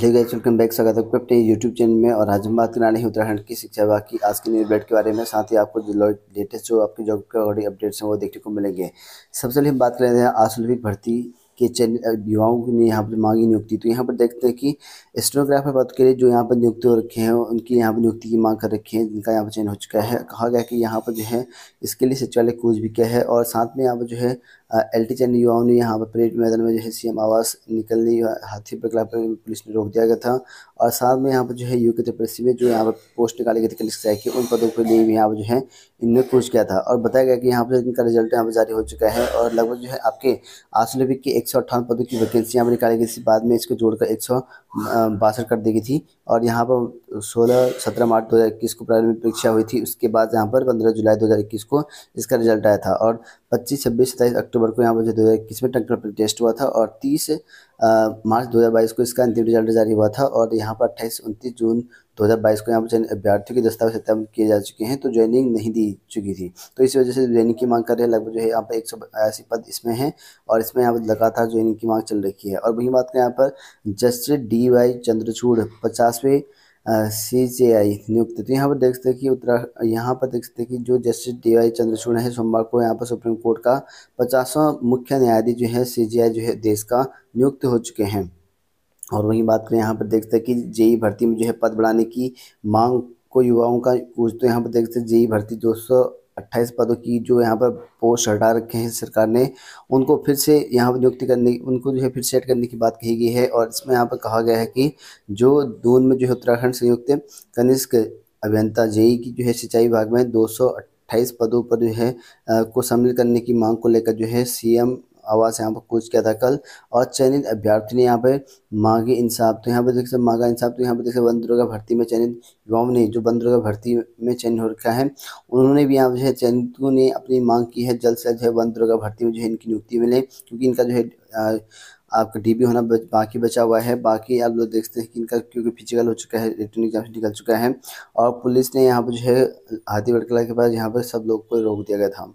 hello guys welcome back स्वागत है आपको अपने यूट्यूब चैनल में और आज हम बात वाले हैं उत्तराखंड की शिक्षा विभाग की आज के न्यू अपडेट के बारे में साथ ही आपको जो लेटेस्ट जो आपके जॉब के अकॉर्डिंग अपडेट्स हैं वो देखने को मिलेंगे सबसे पहले हम बात कर रहे हैं आसुलभिक भर्ती के चैनल युवाओं ने यहाँ पर मांगी नियुक्ति तो यहाँ पर देखते हैं कि स्टेनोग्राफर पद के लिए जो यहाँ पर नियुक्ति हो रखे हैं उनकी यहाँ पर नियुक्ति की मांग कर रखी है जिनका यहाँ पर चयन हो चुका है कहा गया कि यहाँ पर जो है इसके लिए सचिवालय कोच भी किया है और साथ में यहाँ पर जो है एल टी चंद युवाओं ने यहाँ पर परेड मैदान में जो है सीएम आवास निकलने हाथी पर खिलाफ पुलिस ने रोक दिया गया था और साथ में यहाँ पर जो है यू के त्रिपरसी में जो यहाँ पर पोस्ट निकाली गई थी कल की उन पदों के लिए भी यहाँ पर जो है इनमें कूच किया था और बताया गया कि यहाँ पर इनका रिजल्ट यहाँ पर जारी हो चुका है और लगभग जो है आपके आसोलिपिक के एक पदों की वैकेंसी यहाँ पर निकाली गई थी बाद में इसको जोड़कर एक कर दी गई थी और यहाँ पर 16 सत्रह मार्च 2021 को प्रारंभिक परीक्षा हुई थी उसके बाद यहाँ पर 15 जुलाई 2021 को इसका रिजल्ट आया था और 25 छब्बीस सत्ताईस अक्टूबर को यहाँ पर इक्कीस में टंकर टेस्ट हुआ था और मार्च 2022 को इसका अंतिम रिजल्ट जारी हुआ था और यहाँ पर अट्ठाईस उनतीस जून 2022 को यहाँ पर अभ्यर्थियों के दस्तावेज खत्म किए जा चुके हैं तो ज्वाइनिंग नहीं दी चुकी थी तो इस वजह से ज्वाइनिंग की मांग कर रहे हैं लगभग जो है यहाँ पर एक सौ बयासी पद इसमें हैं और इसमें यहाँ पर लगातार ज्वाइनिंग की मांग चल रही है और वही बात करें यहाँ पर जस्टिस डी वाई चंद्रचूड़ पचासवें सी जे आई नियुक्त तो यहाँ पर देख सकते हैं कि उत्तरा यहाँ पर देख सकते हैं कि जो जस्टिस डी वाई चंद्रचूड़ है सोमवार को यहाँ पर सुप्रीम कोर्ट का पचासवा मुख्य न्यायाधीश जो है सी जे आई जो है देश का नियुक्त हो चुके हैं और वहीं बात करें यहाँ पर देखते हैं कि जेई भर्ती में जो है पद बढ़ाने की मांग को युवाओं का पूछते तो यहाँ पर देख सकते जेई भर्ती दो अट्ठाईस पदों की जो यहाँ पर पोस्ट हटा रखे हैं सरकार ने उनको फिर से यहाँ पर नियुक्ति करने उनको जो है फिर सेट करने की बात कही गई है और इसमें यहाँ पर कहा गया है कि जो दून में जो है उत्तराखंड संयुक्त कनिष्क अभियंता जेई की जो है सिंचाई विभाग में दो अट्ठाईस पदों पर जो है को शामिल करने की मांग को लेकर जो है सीएम आवास यहाँ पर कूच किया था कल और चयनित अभ्यर्थी ने यहाँ पे मांगे इंसाफ तो यहाँ पे देख सकते मांगा इंसाफ तो यहाँ पे देख सकते बंद भर्ती में चयनित युवाओं ने जो बंद दुर्गा भर्ती में चयन हो रखा है उन्होंने भी यहाँ जो है चयनितों ने अपनी मांग की है जल्द से जो है बंद दुर्गा भर्ती में जो है इनकी नियुक्ति मिले क्योंकि इनका जो है आपका डीबी होना बाकी बचा हुआ है बाकी आप लोग देखते हैं कि इनका क्योंकि फिजिकल हो चुका है रिटर्न एग्जाम से निकल चुका है और पुलिस ने यहाँ पर जो है हाथी कला के पास यहाँ पर सब लोग को रोक दिया गया था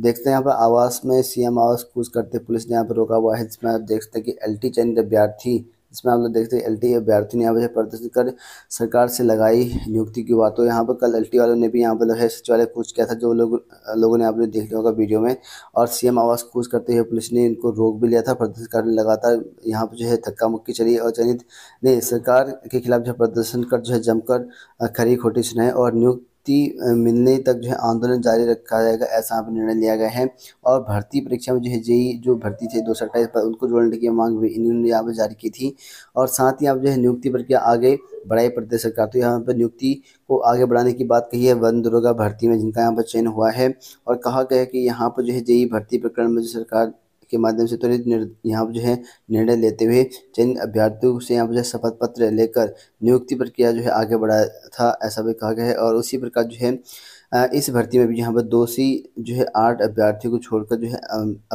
देखते हैं यहाँ पर आवास में सीएम आवास कूच करते पुलिस ने यहाँ पर रोका हुआ है जिसमें आप देखते हैं कि एल टी चयनित अभ्यर्थी जिसमें आप लोग देखते हैं एल टी अभ्यर्थी ने यहाँ पर प्रदर्शन कर सरकार से लगाई नियुक्ति की बात तो यहाँ पर कल एल टी वालों ने भी यहाँ पर है सचिवालय कूच किया था जो लोग लोगों ने आपने देख लिया होगा वीडियो में और सीएम आवास कूच करते हुए पुलिस ने इनको रोक भी लिया था प्रदर्शन कर लगातार यहाँ पर जो है धक्का मुक्की चली और चयनित ने सरकार के खिलाफ जो प्रदर्शन कर जो है जमकर खरी खोटी सुनाई और नियुक्त मिलने तक जो है आंदोलन जारी रखा जाएगा ऐसा यहाँ पर निर्णय लिया गया है और भर्ती परीक्षा में जो है जेई जो भर्ती थे दो सौ अट्ठाईस पर उनको जोड़ने की मांग भी इन्होंने यहाँ पर जारी की थी और साथ ही आप जो है नियुक्ति प्रक्रिया आगे बढ़ाई प्रदेश सरकार तो यहाँ पर नियुक्ति को आगे बढ़ाने की बात कही है वन दुर्गा भर्ती में जिनका यहाँ पर चयन हुआ है और कहा गया है कि यहाँ पर जो है जेई भर्ती प्रकरण में जो सरकार के माध्यम से त्वरित यहाँ जो है निर्णय लेते हुए चयनित अभ्यर्थियों से यहाँ पर जो शपथ पत्र लेकर नियुक्ति प्रक्रिया जो है आगे बढ़ाया था ऐसा भी कहा गया है और उसी प्रकार जो है इस भर्ती में भी यहाँ पर दोषी जो है आठ अभ्यर्थियों को छोड़कर जो है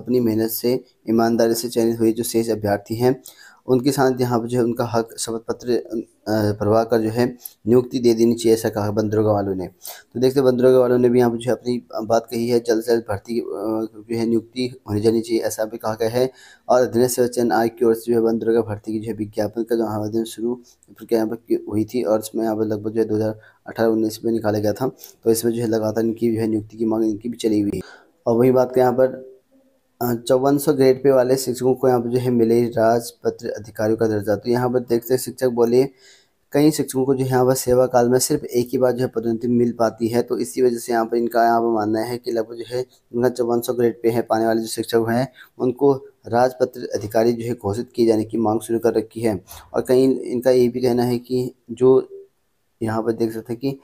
अपनी मेहनत से ईमानदारी से चयनित हुए जो शेष अभ्यर्थी हैं उनके साथ यहाँ पर जो है उनका हक शपथ पत्र प्रवाह का जो है नियुक्ति दे देनी चाहिए ऐसा कहा बंदरोगा वालों ने तो देखते बंदरोगा वालों ने भी यहाँ पर जो है अपनी बात कही है जल्द से जल्द भर्ती जो है नियुक्ति होनी जानी चाहिए ऐसा भी कहा गया है और दिनेश वचन आयोग की ओर से जो है बंदरोगा भर्ती की जो है विज्ञापन का जो आवेदन शुरू प्रक्रिया यहाँ पर हुई थी और इसमें यहाँ पर लगभग जो है दो हज़ार अठारह उन्नीस में निकाला गया था तो इसमें जो है लगातार इनकी जो है नियुक्ति की मांग इनकी भी चली हुई है और वही बात यहाँ पर चौवन सौ ग्रेड पे वाले शिक्षकों को यहाँ पर जो है मिले राजपत्र अधिकारियों का दर्जा तो यहाँ पर देखते हैं शिक्षक बोले कई शिक्षकों को जो है यहाँ पर सेवा काल में सिर्फ एक ही बार जो है पदोन्नति मिल पाती है तो इसी वजह से यहाँ पर इनका यहाँ पर मानना है कि लगभग जो है इनका चौवन सौ ग्रेड पे है पाने वाले जो शिक्षक हैं उनको राजपत्र अधिकारी जो है घोषित किए जाने की मांग शुरू कर रखी है और कहीं इनका ये भी कहना है कि जो यहाँ पर देख सकते हैं कि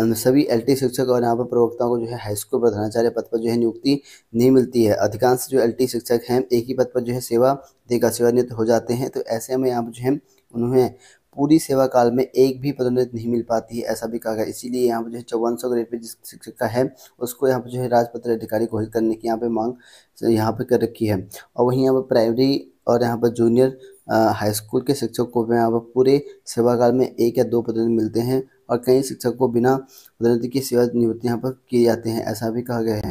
सभी एल टी शिक्षक और यहाँ पर प्रवक्ताओं को जो है हाईस्कूल प्रधानाचार्य पद पर जो है नियुक्ति नहीं मिलती है अधिकांश जो एल टी शिक्षक हैं एक ही पद पर जो है सेवा देकर सेवानियुक्त हो जाते हैं तो ऐसे में यहाँ पर जो है उन्हें पूरी सेवा काल में एक भी पदोन्नति नहीं मिल पाती है ऐसा भी कहा गया इसीलिए यहाँ पर जो है चौवन सौ ग्रेड पे जिस शिक्षक का है उसको यहाँ पर जो है राजपत्र अधिकारी घोषित करने की यहाँ पर मांग यहाँ पर कर रखी है और वहीं यहाँ पर प्राइमरी और यहाँ पर जूनियर हाई स्कूल के शिक्षक को यहाँ पर पूरे सेवा काल में एक या दो पदोन्नति मिलते हैं और कई शिक्षक को बिना पदोन्नति की सेवा निवृत्ति यहाँ पर किए जाते हैं ऐसा भी कहा गया है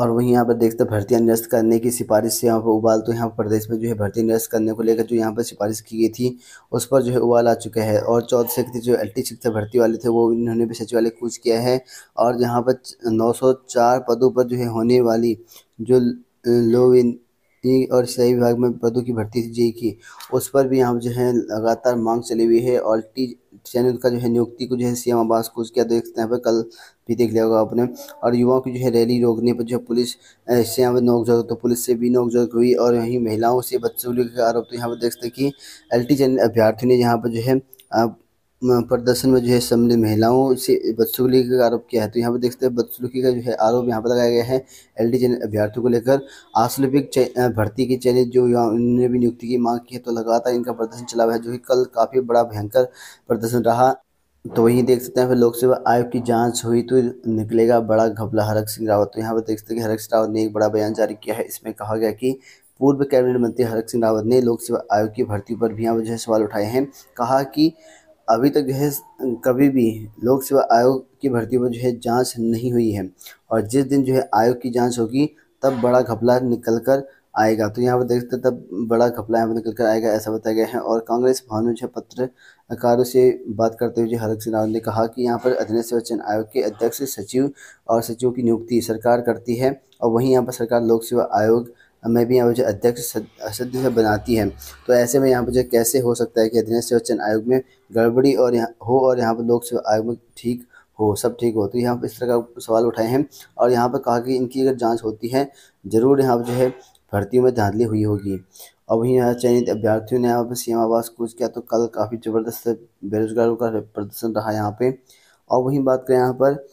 और वहीं यहाँ पर देखते भर्ती निरस्त करने की सिफारिश से यहाँ पर उबाल तो यहाँ प्रदेश में जो है भर्ती निरस्त करने को लेकर जो यहाँ पर सिफारिश की गई थी उस पर जो है उबाल आ चुका है और चौदह शिक्षक जो एल टी शिक्षक भर्ती वाले थे वो इन्होंने भी सचिवालय कूच किया है और यहाँ पर चार पदों पर जो है होने वाली जो लोग टी और सही विभाग में पदों की भर्ती जी की उस पर भी यहाँ जो है लगातार मांग चली हुई है और टी चैनल का जो है नियुक्ति को जो है सीएम आवास को उसके देख सकते हैं पर कल भी देख लिया होगा आपने और युवाओं की जो है रैली रोकने पर जो पुलिस से यहाँ पर नोकझोंक तो पुलिस से भी नोकझोंक हुई और यहीं महिलाओं से बच्चों के आरोप तो यहाँ पर देख सकते हैं कि एल टी चैनल अभ्यर्थियों ने यहाँ पर जो है प्रदर्शन में जो है सम्मिलित महिलाओं से बदसलूकी का आरोप किया है तो यहाँ पर देखते हैं बदसलूकी का जो है आरोप यहाँ पर लगाया गया है एल डी अभ्यर्थियों को लेकर आसलिपिक भर्ती की चयनित जो इन्होंने भी नियुक्ति की मांग की है तो लगातार इनका प्रदर्शन चला हुआ है जो कि कल काफ़ी बड़ा भयंकर प्रदर्शन रहा तो वहीं देख सकते हैं फिर लोक सेवा आयोग की जांच हुई तो निकलेगा बड़ा घपला हरक सिंह रावत तो यहाँ पर देख सकते हैं हरक सिंह रावत ने एक बड़ा बयान जारी किया है इसमें कहा गया कि पूर्व कैबिनेट मंत्री हरक सिंह रावत ने लोक सेवा आयोग की भर्ती पर भी यहाँ जो है सवाल उठाए हैं कहा कि अभी तक जो है कभी भी लोक सेवा आयोग की भर्ती पर जो है जांच नहीं हुई है और जिस दिन जो है आयोग की जांच होगी तब बड़ा घपला निकल कर आएगा तो यहाँ पर देखते तब बड़ा घपला यहाँ पर निकल कर आएगा ऐसा बताया गया है और कांग्रेस भवन में जो पत्रकारों से बात करते हुए हरक सिंह रावत ने कहा कि यहाँ पर अधीन सेवा आयोग के अध्यक्ष सचिव और सचिवों की नियुक्ति सरकार करती है और वहीं यहाँ पर सरकार लोक सेवा आयोग में भी यहाँ पर जो अध्यक्ष सदस्य सद, बनाती है तो ऐसे में यहाँ पर जो कैसे हो सकता है कि अधीनस्थ निर्वाचन आयोग में गड़बड़ी और यहाँ हो और यहाँ पर लोक सेवा आयोग में ठीक हो सब ठीक हो तो यहाँ पर इस तरह का सवाल उठाए हैं और यहाँ पर कहा कि इनकी अगर जाँच होती है ज़रूर यहाँ पर जो है भर्तियों में धांधली हुई होगी और वहीं यहाँ चयनित अभ्यर्थियों ने यहाँ पर सीएम आवास कूच किया तो कल काफ़ी ज़बरदस्त बेरोजगारों का प्रदर्शन रहा यहाँ पे और वहीं बात करें यहाँ पर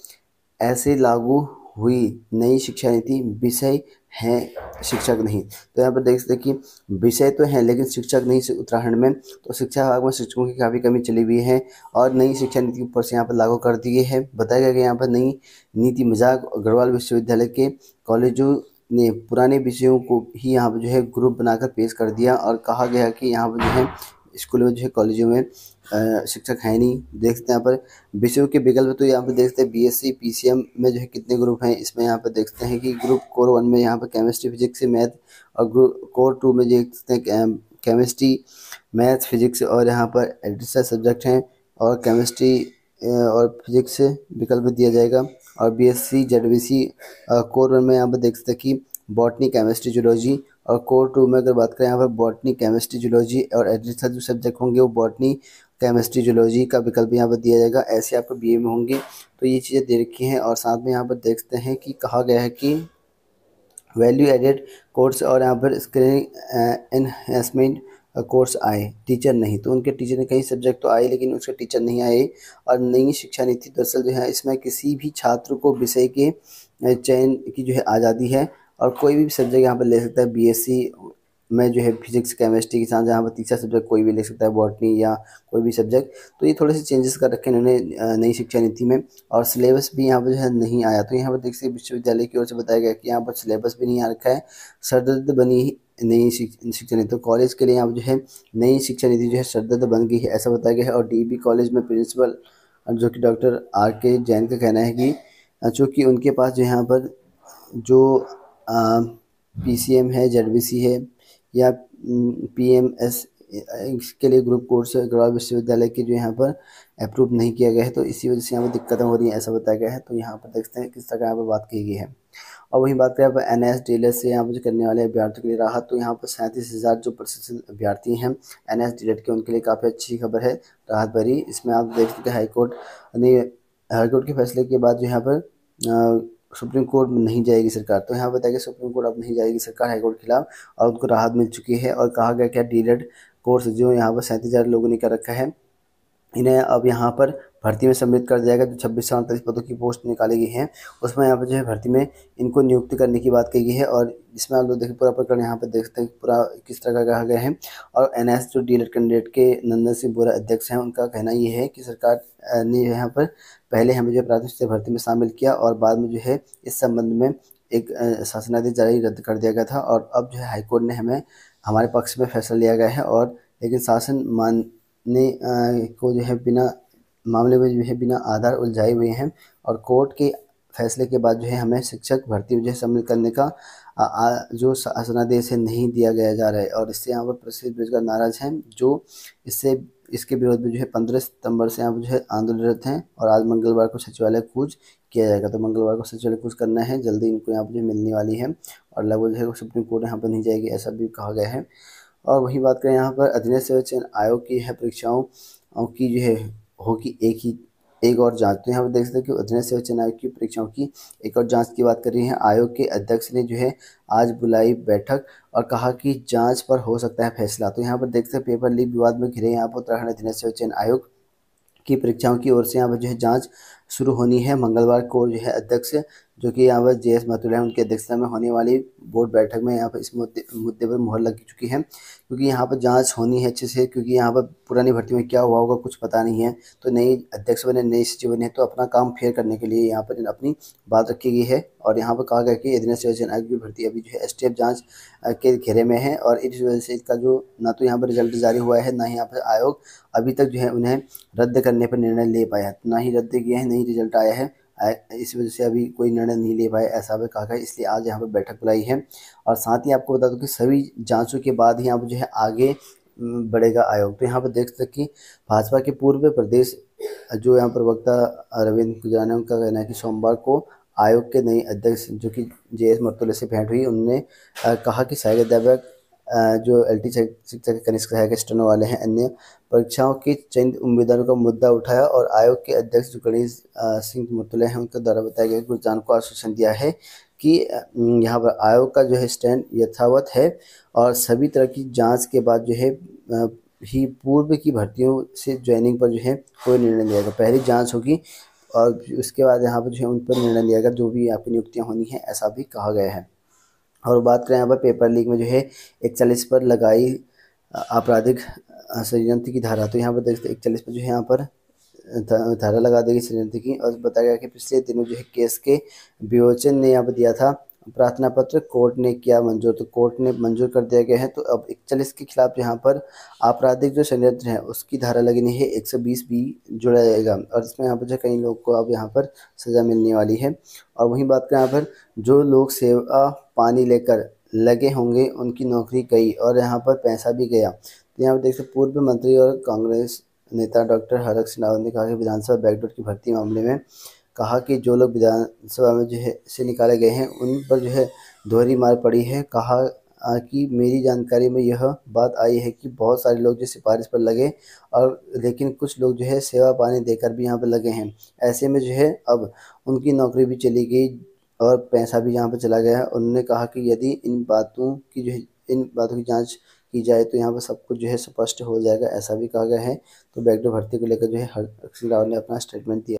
ऐसे लागू हुई नई शिक्षा नीति विषय हैं शिक्षक नहीं तो यहाँ पर देख सकते कि विषय तो हैं लेकिन शिक्षक नहीं उत्तराखंड में तो शिक्षा विभाग में शिक्षकों की काफ़ी कमी चली हुई है और नई शिक्षा नीति ऊपर से यहाँ पर लागू कर दिए है बताया गया कि यहाँ पर नई नीति मजाक अग्रवाल विश्वविद्यालय के कॉलेजों ने पुराने विषयों को ही यहाँ पर जो है ग्रुप बनाकर पेश कर दिया और कहा गया कि यहाँ पर जो है स्कूलों में जो है कॉलेजों में शिक्षक है नहीं देखते हैं यहाँ पर विषयों के विकल्प तो यहाँ पर देखते हैं बीएससी पीसीएम में जो है कितने ग्रुप हैं इसमें यहाँ पर देखते हैं कि ग्रुप कोर वन में यहाँ पर केमिस्ट्री फिजिक्स मैथ और ग्रुप कोर टू में देखते हैं केमिस्ट्री मैथ फिजिक्स और यहाँ पर एडिशनल सब्जेक्ट हैं और केमिस्ट्री और फिजिक्स विकल्प दिया जाएगा और B S C Z B C core one में यहाँ पर देख सकते हैं कि बॉटनी केमिस्ट्री जूलॉजी और कोर टू में अगर बात करें यहाँ पर बॉटनी केमिस्ट्री जूलॉजी और एडिशनल जो सब्जेक्ट होंगे वो बॉटनी केमिस्ट्री जोलॉजी का विकल्प यहाँ पर दिया जाएगा ऐसे आपको बी में होंगे तो ये चीज़ें दे रखी हैं और साथ में यहाँ पर देखते हैं कि कहा गया है कि वैल्यू एडेड कोर्स और यहाँ पर स्क्रीनिंग एनहेंसमेंट कोर्स आए टीचर नहीं तो उनके टीचर ने कई सब्जेक्ट तो आए लेकिन उसके टीचर नहीं आए और नई शिक्षा नीति दरअसल जो है इसमें किसी भी छात्र को विषय के uh, चयन की जो है आज़ादी है और कोई भी सब्जेक्ट यहाँ पर ले सकता है बीएससी मैं जो है फिजिक्स केमिस्ट्री के साथ जहाँ पर तीसरा सब्जेक्ट कोई भी ले सकता है बॉटनी या कोई भी सब्जेक्ट तो ये थोड़े से चेंजेस कर रखे इन्होंने नई शिक्षा नीति में और सिलेबस भी यहाँ पर जो है नहीं आया तो यहाँ पर देख सकते विश्वविद्यालय की ओर से बताया गया कि यहाँ पर सिलेबस भी नहीं आ रखा है सरदर्द बनी नई शिक्षा नीति तो कॉलेज के लिए यहाँ पर जो है नई शिक्षा नीति जो है सरदर्द बन गई है ऐसा बताया गया है और डी कॉलेज में प्रिंसिपल जो कि डॉक्टर आर के जैन का कहना है कि चूँकि उनके पास जो यहाँ पर जो पी सी एम है जेड बी सी है या पी एम एस इसके लिए ग्रुप कोर्स गढ़वाल विश्वविद्यालय के जो यहाँ पर अप्रूव नहीं किया गया है तो इसी वजह से यहाँ पर दिक्कतें हो रही हैं ऐसा बताया गया है तो यहाँ पर देखते हैं किस तरह यहाँ पर बात की गई है और वहीं बात करें आप N S D L S से यहाँ पर करने वाले अभ्यर्थियों के लिए राहत तो यहाँ पर सैंतीस हज़ार जो प्रशिक्षित अभ्यर्थी हैं एन एस डी के उनके लिए काफ़ी अच्छी खबर है राहत भरी इसमें आप देख सकते हैं हाईकोर्ट ने हाईकोर्ट के फैसले के बाद जो यहाँ पर सुप्रीम कोर्ट में नहीं जाएगी सरकार तो यहाँ बताया गया सुप्रीम कोर्ट अब नहीं जाएगी सरकार हाईकोर्ट के खिलाफ और उनको राहत मिल चुकी है और कहा गया क्या डीलेड कोर्स जो यहाँ पर सैंतीस हज़ार लोगों ने कर रखा है इन्हें अब यहाँ पर भर्ती में सम्मिलित कर दिया गया जो छब्बीस से अड़तालीस पदों की पोस्ट निकाली गई है उसमें यहाँ पर जो है भर्ती में इनको नियुक्ति करने की बात कही गई है और इसमें आप लोग देखिए पूरा प्रकरण यहाँ पर देखते हैं पूरा किस तरह का कहा गया है और एन एस जो डीलर कैंडिडेट e के नंदन सिंह बोरा अध्यक्ष हैं उनका कहना ये है कि सरकार ने यहाँ पर पहले हमें जो है प्राथमिक से भर्ती में शामिल किया और बाद में जो है इस संबंध में एक शासनादेश जारी रद्द कर दिया गया था और अब जो है हाईकोर्ट ने हमें हमारे पक्ष में फैसला लिया गया है और लेकिन शासन मानने को जो है बिना मामले में जो है बिना आधार उलझाए हुए हैं और कोर्ट के फैसले के बाद जो है हमें शिक्षक भर्ती जो है सम्मिलित करने का आ, आ, जो असनादेश है नहीं दिया गया जा रहा है और इससे यहाँ पर प्रसिद्ध बेरोजगार नाराज हैं जो इससे इसके विरोध में जो है पंद्रह सितंबर से यहाँ पर जो है आंदोलनरत हैं और आज मंगलवार को सचिवालय कूच किया जाएगा तो मंगलवार को सचिवालय कूच करना है जल्दी इनको यहाँ पर जो मिलने वाली है और लगभग जो है सुप्रीम कोर्ट यहाँ पर नहीं जाएगी ऐसा भी कहा गया है और वही बात करें यहाँ पर अधीन सेवा चयन आयोग की है परीक्षाओं की जो है हो कि एक ही एक और जांच तो यहाँ पर देख सकते हैं कि अधीन सेवा आयोग की परीक्षाओं की एक और जांच की बात कर रही है आयोग के अध्यक्ष ने जो है आज बुलाई बैठक और कहा कि जांच पर हो सकता है फैसला तो यहाँ पर देखते हैं पेपर लीक विवाद में घिरे यहाँ पर उत्तराखंड अधिनय से चयन आयोग की परीक्षाओं की ओर से यहाँ पर जो है जाँच शुरू होनी है मंगलवार को जो है अध्यक्ष जो कि यहाँ पर जे एस मतुल्ला है उनकी अध्यक्षता में होने वाली बोर्ड बैठक में यहाँ पर इस मुद्दे मुद्दे पर मुहर लग चुकी है क्योंकि यहाँ पर जांच होनी है अच्छे से क्योंकि यहाँ पर पुरानी भर्ती में क्या हुआ होगा कुछ पता नहीं है तो नई अध्यक्ष बने नई सचिव बने तो अपना काम फेयर करने के लिए यहाँ पर अपनी बात रखी गई है और यहाँ पर कहा गया कि यदि निर्वाचन आयोग की भर्ती अभी जो है एस जांच के घेरे में है और इस वजह से इसका जो ना तो यहाँ पर रिजल्ट जारी हुआ है ना ही यहाँ पर आयोग अभी तक जो है उन्हें रद्द करने पर निर्णय ले पाया है ना ही रद्द किया है ना ही रिजल्ट आया है इस वजह से अभी कोई निर्णय नहीं ले पाए ऐसा भी कहा गया इसलिए आज यहाँ पर बैठक बुलाई है और साथ ही आपको बता दूँ कि सभी जाँचों के बाद ही आप जो है आगे बढ़ेगा आयोग तो यहाँ पर देख सकते भाजपा के पूर्व प्रदेश जो यहाँ प्रवक्ता अरविंद रविंद्र गुजराने उनका कहना है कि सोमवार को आयोग के नए अध्यक्ष जो कि जे एस मर्तुल्ले से भेंट हुई उन्होंने कहा कि सहायक अध्यापक जो एल टी शिक्षा के सहायक स्टनों वाले हैं अन्य परीक्षाओं की चयनित उम्मीदवारों का मुद्दा उठाया और आयोग के अध्यक्ष जो गणेश सिंह मुतले हैं उनके द्वारा बताया गया गुरुजान को आश्वासन दिया है कि यहाँ पर आयोग का जो है स्टैंड यथावत है और सभी तरह की जांच के बाद जो है ही पूर्व की भर्तियों से ज्वाइनिंग पर जो है कोई निर्णय लिया जाएगा पहली जाँच होगी और उसके बाद यहाँ पर जो है उन पर निर्णय लिया जाएगा जो भी यहाँ पर नियुक्तियाँ होनी है ऐसा भी कहा गया है और बात करें यहाँ पर पेपर लीक में जो है इकचालीस पर लगाई आपराधिक षडयंत्र की धारा तो यहाँ पर देखते इकचालीस पर जो है यहाँ पर धारा लगा देगी षडयंत्र की और बताया गया कि पिछले दिनों जो है केस के विवोचन ने यहाँ पर दिया था प्रार्थना पत्र कोर्ट ने किया मंजूर तो कोर्ट ने मंजूर कर दिया गया है तो अब इकचालीस के खिलाफ यहाँ पर आपराधिक जो संयंत्र है उसकी धारा लगनी है 120 बी जुड़ा जाएगा और इसमें यहाँ पर जो कई लोग को अब यहाँ पर सज़ा मिलने वाली है और वहीं बात करें यहाँ पर जो लोग सेवा पानी लेकर लगे होंगे उनकी नौकरी गई और यहाँ पर पैसा भी गया तो यहाँ पर देख सकते पूर्व मंत्री और कांग्रेस नेता डॉक्टर हरक सिंह रावत ने कहा कि विधानसभा बैकडोर की भर्ती मामले में कहा कि जो लोग विधानसभा में जो है से निकाले गए हैं उन पर जो है दोहरी मार पड़ी है कहा कि मेरी जानकारी में यह बात आई है कि बहुत सारे लोग जो सिफारिश पर लगे और लेकिन कुछ लोग जो है सेवा पानी देकर भी यहाँ पर लगे हैं ऐसे में जो है अब उनकी नौकरी भी चली गई और पैसा भी यहाँ पर चला गया है उन्होंने कहा कि यदि इन बातों की जो है इन बातों की जाँच की जाए तो यहाँ पर सब कुछ जो है स्पष्ट हो जाएगा ऐसा भी कहा गया है तो बैकडोर भर्ती को लेकर जो है हर रावत ने अपना स्टेटमेंट दिया